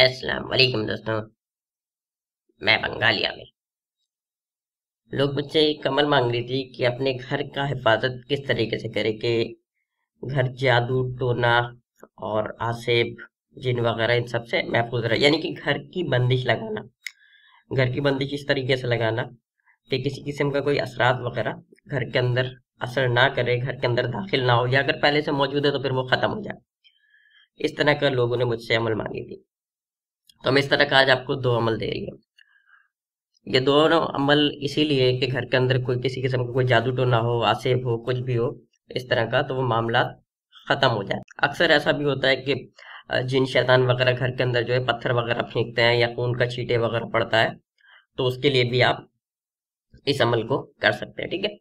अस्सलाम दोस्तों मैं बंगालिया में लोग मुझसे कमल मांग रही थी कि अपने घर का हिफाजत किस तरीके से करें कि घर जादू टोना और आसेब जिन वगैरह इन सब से महफूज रहे यानी कि घर की बंदिश लगाना घर की बंदिश इस तरीके से लगाना कि किसी किस्म का कोई असरात वगैरह घर के अंदर असर ना करे घर के अंदर दाखिल ना हो या अगर पहले से मौजूद है तो फिर वो ख़त्म हो जाए इस तरह का लोगों ने मुझसे अमल मांगी थी तो हम इस तरह का आज आपको दो अमल देंगे ये दोनों अमल इसीलिए कि घर के अंदर कोई किसी किस्म का कोई जादू टोना हो आसेब हो कुछ भी हो इस तरह का तो वो मामला ख़त्म हो जाए अक्सर ऐसा भी होता है कि जिन शैतान वगैरह घर के अंदर जो है पत्थर वगैरह फेंकते हैं या खून का छीटे वगैरह पड़ता है तो उसके लिए भी आप इस अमल को कर सकते हैं ठीक है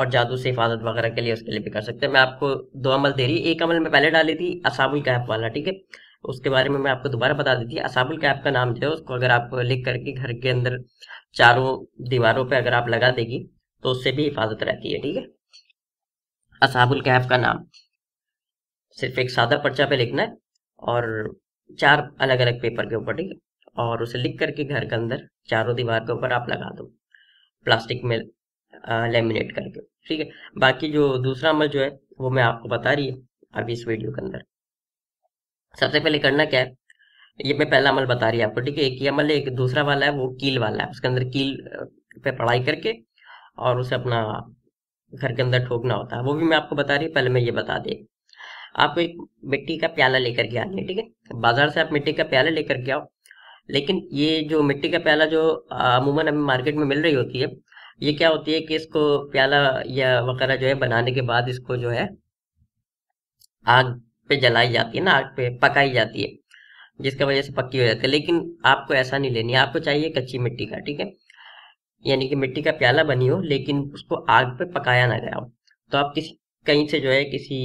और जादू से हिफाजत वगैरह के लिए उसके लिए भी कर सकते हैं मैं आपको दो अमल दे रही एक अमल में पहले डाली थी असाबुल कैफ वाला ठीक है उसके बारे में मैं आपको दोबारा बता देती हूँ असाबुल कैप का नाम जो है उसको अगर आप लिख करके घर के अंदर चारों दीवारों पर अगर आप लगा देगी तो उससे भी हिफाजत रहती है ठीक है असाबुल कैफ का नाम सिर्फ एक सादा पर्चा पे लिखना है और चार अलग अलग पेपर के ऊपर ठीक है और उसे लिख करके घर के अंदर चारों दीवार के ऊपर आप लगा दो प्लास्टिक में लेमिनेट करके ठीक है बाकी जो दूसरा अमल जो है वो मैं आपको बता रही है अभी इस वीडियो के अंदर सबसे पहले करना क्या है ये मैं पहला अमल बता रही है आपको ठीक है एक ही अमल है एक दूसरा वाला है वो कील वाला है उसके अंदर कील पे पढ़ाई करके और उसे अपना घर के अंदर ठोकना होता है वो भी मैं आपको बता रही हूँ पहले मैं ये बता दी आपको एक मिट्टी का प्याला लेकर के आनी है ठीक है बाजार से आप मिट्टी का प्याला लेकर के आओ लेकिन ये जो मिट्टी का प्याला जो अमूमन हमें मार्केट में मिल रही होती है ये क्या होती है कि इसको प्याला या वगैरह जो है बनाने के बाद इसको जो है आग पे जलाई जाती है ना आग पे पकाई जाती है जिसकी वजह से पक्की हो जाती है लेकिन आपको ऐसा नहीं लेनी आपको चाहिए कच्ची मिट्टी का ठीक है यानी कि मिट्टी का प्याला बनी हो लेकिन उसको आग पे पकाया ना गया हो तो आप किसी कहीं से जो है किसी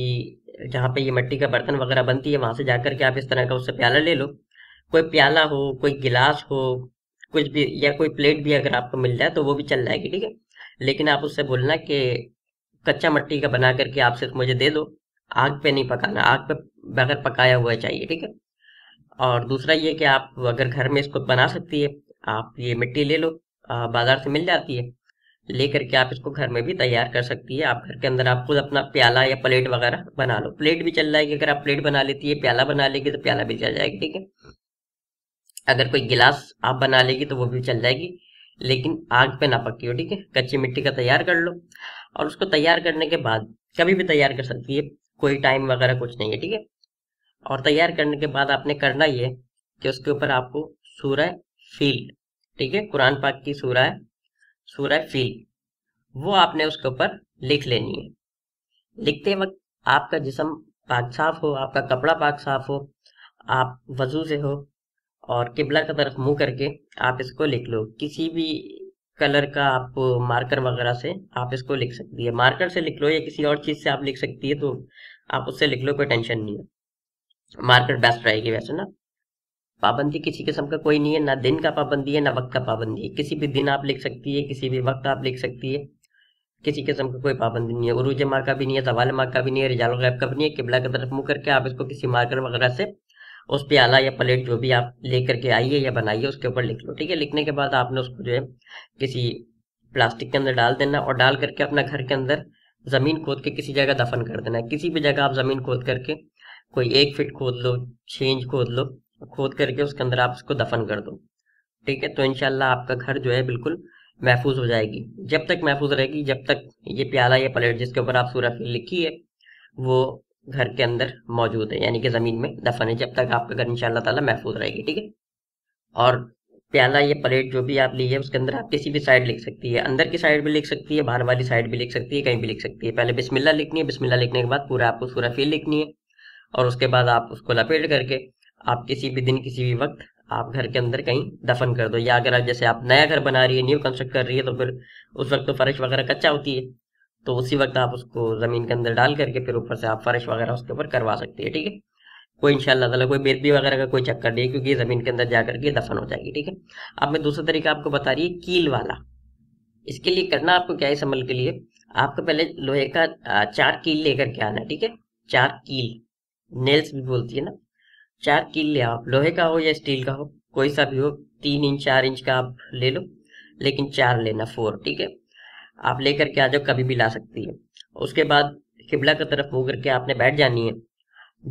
जहाँ पे ये मिट्टी का बर्तन वगैरह बनती है वहां से जाकर के आप इस तरह का उससे प्याला ले लो कोई प्याला हो कोई गिलास हो कुछ भी या कोई प्लेट भी अगर आपको मिल जाए तो वो भी चल जाएगी ठीक है लेकिन आप उससे बोलना कि कच्चा मिट्टी का बना करके आप सिर्फ मुझे दे दो आग पे नहीं पकाना आग पे बगैर पकाया हुआ चाहिए ठीक है और दूसरा ये कि आप अगर घर में इसको बना सकती है आप ये मिट्टी ले लो बाजार से मिल जाती है ले करके आप इसको घर में भी तैयार कर सकती है आप घर के अंदर आप खुद अपना प्याला या प्लेट वगैरह बना लो प्लेट भी चल जाएगी अगर आप प्लेट बना लेती है प्याला बना लेगी तो प्याला भी चल जाएगी ठीक है अगर कोई गिलास आप बना लेगी तो वो भी चल जाएगी लेकिन आग पे ना पकी हो ठीक है कच्ची मिट्टी का तैयार कर लो और उसको तैयार करने के बाद कभी भी तैयार कर सकती है कोई टाइम वगैरह कुछ नहीं है ठीक है और तैयार करने के बाद आपने करना ये कि उसके ऊपर आपको सूरह फील ठीक है कुरान पाक की सूरह है सूरह फील वो आपने उसके ऊपर लिख लेनी है लिखते वक्त आपका जिसम पाक साफ हो आपका कपड़ा पाक साफ हो आप वजू से हो और किबला की तरफ मुंह करके आप इसको लिख लो किसी भी कलर का आप मार्कर वगैरह से आप इसको लिख सकती है मार्कर से लिख लो या किसी और चीज़ से आप लिख सकती है तो आप उससे लिख लो कोई टेंशन नहीं है मार्कर बेस्ट रहेगी वैसे ना पाबंदी किसी किस्म का कोई नहीं है ना दिन का पाबंदी है ना वक्त का पाबंदी है किसी भी दिन आप लिख सकती है किसी भी वक्त आप लिख सकती है किसी किस्म का कोई पाबंदी नहीं है उरूज मार्क का भी नहीं है सवाल मार्क का भी नहीं है रिजाल गैब का भी नहीं है किबला की तरफ मुंह करके आप इसको किसी मार्कर वगैरह से उस प्याला या प्लेट जो भी आप लेकर के आइए या बनाइए उसके ऊपर लिख लो ठीक है लिखने के बाद आपने उसको जो है किसी प्लास्टिक के अंदर डाल देना और डाल करके अपना घर के अंदर ज़मीन खोद के किसी जगह दफन कर देना है किसी भी जगह आप ज़मीन खोद करके कोई एक फिट खोद लो छः इंच खोद लो खोद करके उसके अंदर आप उसको दफन कर दो ठीक है तो इनशाला आपका घर जो है बिल्कुल महफूज हो जाएगी जब तक महफूज रहेगी जब तक ये प्याला या प्लेट जिसके ऊपर आप सूर्यफिल लिखी है वो घर के अंदर मौजूद है यानी कि ज़मीन में दफन है जब तक आपका घर इंशाल्लाह ताला महफूज रहेगी ठीक है और प्याला ये प्लेट जो भी आप ली है उसके अंदर आप किसी भी साइड लिख सकती है अंदर की साइड भी लिख सकती है बाहर वाली साइड भी लिख सकती है कहीं भी लिख सकती है पहले बिस्मिल्ला लिखनी है बिस्मिल्ला लिखने के बाद पूरा आपको सूरा फील लिखनी है और उसके बाद आप उसको लपेट करके आप किसी भी दिन किसी भी वक्त आप घर के अंदर कहीं दफन कर दो या अगर आप जैसे आप नया घर बना रही है न्यू कंस्ट्रक्ट कर रही है तो फिर उस वक्त तो फर्श वगैरह कच्चा होती है तो उसी वक्त आप उसको ज़मीन के अंदर डाल करके फिर ऊपर से आप फर्श वगैरह उसके ऊपर करवा सकते हैं ठीक है थीके? कोई इंशाल्लाह ताला कोई बेदबी वगैरह का कोई चक्कर नहीं क्योंकि ज़मीन के अंदर जा करके दफन हो जाएगी ठीक है अब मैं दूसरा तरीका आपको बता रही है कील वाला इसके लिए करना आपको क्या है संभल के लिए आपको पहले लोहे का चार कील लेकर के आना ठीक है चार कील नेल्स भी बोलती है ना चार कील ले आप लोहे का हो या स्टील का हो कोई सा भी हो तीन इंच चार इंच का आप ले लो लेकिन चार लेना फोर ठीक है आप लेकर के आ जाओ कभी भी ला सकती है उसके बाद किबला की तरफ हो करके आपने बैठ जानी है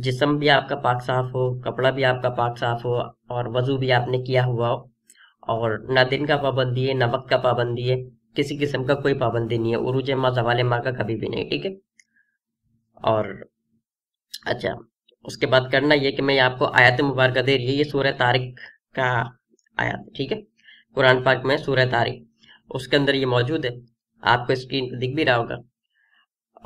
जिसम भी आपका पाक साफ हो कपड़ा भी आपका पाक साफ हो और वजू भी आपने किया हुआ हो और ना दिन का पाबंदी है ना वक्त का पाबंदी है किसी किस्म का कोई पाबंदी नहीं है उर्ज माँ जवाल माँ का कभी भी नहीं ठीक है और अच्छा उसके बाद करना यह कि मैं आपको आयत मुबारक दे रही है ये सूर्य तारिक का आयत ठीक है कुरान पाक में सूर्य तारिक उसके अंदर ये मौजूद है आपको स्क्रीन पर दिख भी रहा होगा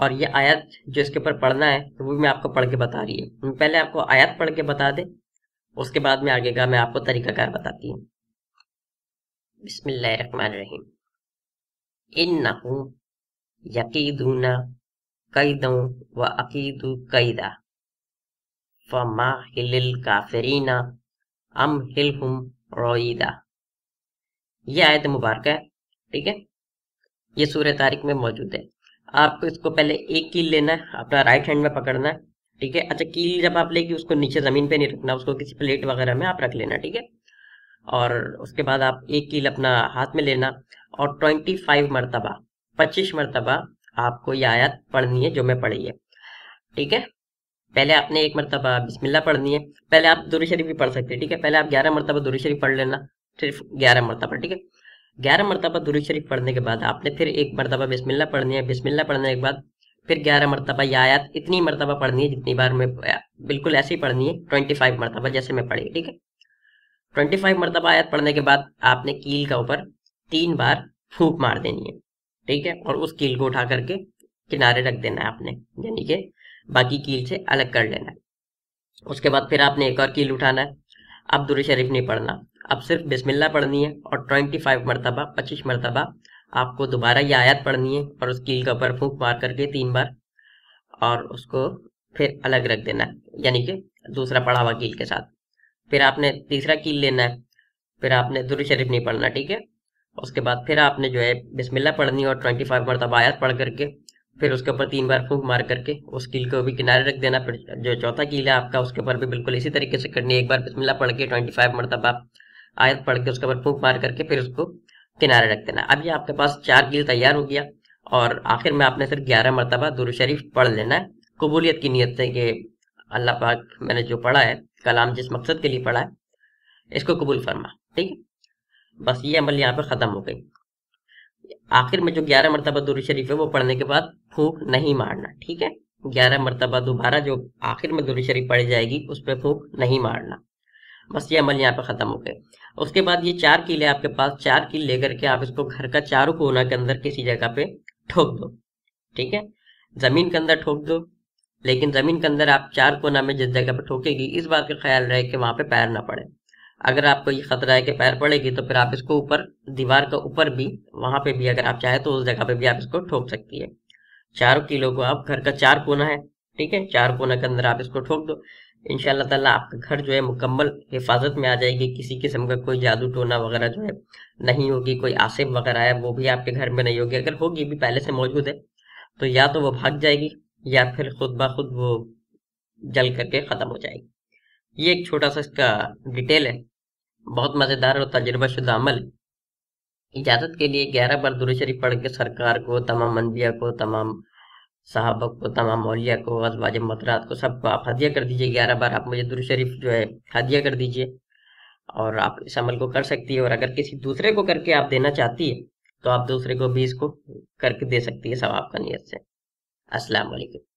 और ये आयत जो इसके ऊपर पढ़ना है तो वो मैं आपको पढ़ के बता रही हूँ पहले आपको आयत पढ़ के बता दे उसके बाद में आगे का मैं आपको तरीकाकार बताती हूँ बिस्मिल्लाहिर्रहमानिर्रहीम यकीदूना व अकीदू फमा काफरीना अम रोईदा ये आयत मुबारक है ठीक है ये सूर्य तारीख में मौजूद है आपको इसको पहले एक कील लेना है अपना राइट हैंड में पकड़ना है ठीक है अच्छा कील जब आप लेगी उसको नीचे ज़मीन पे नहीं रखना उसको किसी प्लेट वगैरह में आप रख लेना ठीक है और उसके बाद आप एक कील अपना हाथ में लेना और ट्वेंटी फाइव मरतबा पच्चीस मरतबा आपको ये आयत पढ़नी है जो मैं पढ़ी है ठीक है पहले आपने एक मरतबा बिस्मिल्ला पढ़नी है पहले आप दूर शरीफ भी पढ़ सकते हैं ठीक है पहले आप ग्यारह मरतबा दूर शरीफ पढ़ लेना सिर्फ ग्यारह मरतबा ठीक है ग्यारह मरतबा दुरूद शरीफ पढ़ने के बाद आपने फिर एक मरतबा बिस्मिल्ला पढ़नी है बिस्मिल्ला पढ़ने के बाद फिर ग्यारह मरतबा या आयात इतनी मरतबा पढ़नी है जितनी बार में बिल्कुल ऐसे ही पढ़नी है ट्वेंटी फाइव मरतबा जैसे मैं पढ़ी ठीक है ट्वेंटी फाइव मरतबा आयात पढ़ने के बाद आपने कील का ऊपर तीन बार फूक मार देनी है ठीक है और उस कील को उठा करके किनारे रख देना है आपने यानी कि बाकी कील से अलग कर लेना है उसके बाद फिर आपने एक और कील उठाना है अब दुर शरीफ नहीं पढ़ना अब सिर्फ बिस्मिल्ला पढ़नी है और ट्वेंटी फाइव मरतबा पच्चीस मरतबा आपको दोबारा ये आयत पढ़नी है और उस कील के ऊपर फूक मार करके तीन बार और उसको फिर अलग रख देना है यानी कि दूसरा पढ़ा हुआ कील के साथ फिर आपने तीसरा कील लेना है फिर आपने दुरू शरीफ नहीं पढ़ना ठीक है उसके बाद फिर आपने जो है बिस्मिल्ला पढ़नी और ट्वेंटी फाइव मरतबा आयत पढ़ करके फिर उसके ऊपर तीन बार फूक मार करके उस कील को भी किनारे रख देना फिर जो चौथा कील है आपका उसके ऊपर भी बिल्कुल इसी तरीके से करनी है एक बार बिस्मिल्ला पढ़ के ट्वेंटी फाइव मरतबा आयत पढ़ के उसके ऊपर फूक मार करके फिर उसको किनारे रख देना अब आपके पास चार गिल तैयार हो गया और आखिर में आपने सिर्फ ग्यारह मरतबा दुरू शरीफ पढ़ लेना है कबूलियत की नीयत से कि अल्लाह पाक मैंने जो पढ़ा है कलाम जिस मकसद के लिए पढ़ा है इसको कबूल फरमा ठीक है बस ये अमल यहाँ पर ख़त्म हो गई आखिर में जो ग्यारह मरतबा दुरू शरीफ है वो पढ़ने के बाद फूक नहीं मारना ठीक है ग्यारह मरतबा दोबारा जो आखिर में दुरू शरीफ पढ़ी जाएगी उस पर फूक नहीं मारना बस ये अमल यहाँ पे ख़त्म हो गए उसके बाद ये चार किले आपके पास चार किल लेकर के आप इसको घर का चारों कोना के अंदर किसी जगह पे ठोक दो ठीक है ज़मीन के अंदर ठोक दो लेकिन ज़मीन के अंदर आप चार कोना में जिस जगह पे ठोकेगी इस बात का ख्याल रहे कि वहाँ पे पैर ना पड़े अगर आपको ये खतरा है कि पैर पड़ेगी तो फिर आप इसको ऊपर दीवार का ऊपर भी वहाँ पे भी अगर आप चाहे तो उस जगह पे भी आप इसको ठोक सकती है चारों किलो को आप घर का चार कोना है ठीक है चार कोना के अंदर आप इसको ठोक दो इन ताला आपका घर जो है मुकम्मल हिफाजत में आ जाएगी किसी किस्म का कोई जादू टोना वगैरह जो है नहीं होगी कोई आसिफ वगैरह है वो भी आपके घर में नहीं होगी अगर होगी भी पहले से मौजूद है तो या तो वो भाग जाएगी या फिर खुद ब खुद वो जल करके ख़त्म हो जाएगी ये एक छोटा सा इसका डिटेल है बहुत मज़ेदार और तजर्बा शुद्ध अमल इजाज़त के लिए ग्यारह बार दुरुशरी पढ़ के सरकार को तमाम मंदिया को तमाम साहबक को तमाम मौलिया को असबाज मतरात को सबको आप हदिया कर दीजिए ग्यारह बार आप मुझे दुरुशरीफ शरीफ जो है हदिया कर दीजिए और आप इस अमल को कर सकती है और अगर किसी दूसरे को करके आप देना चाहती है तो आप दूसरे को भी इसको करके दे सकती है सब आपका नीयत से अस्सलाम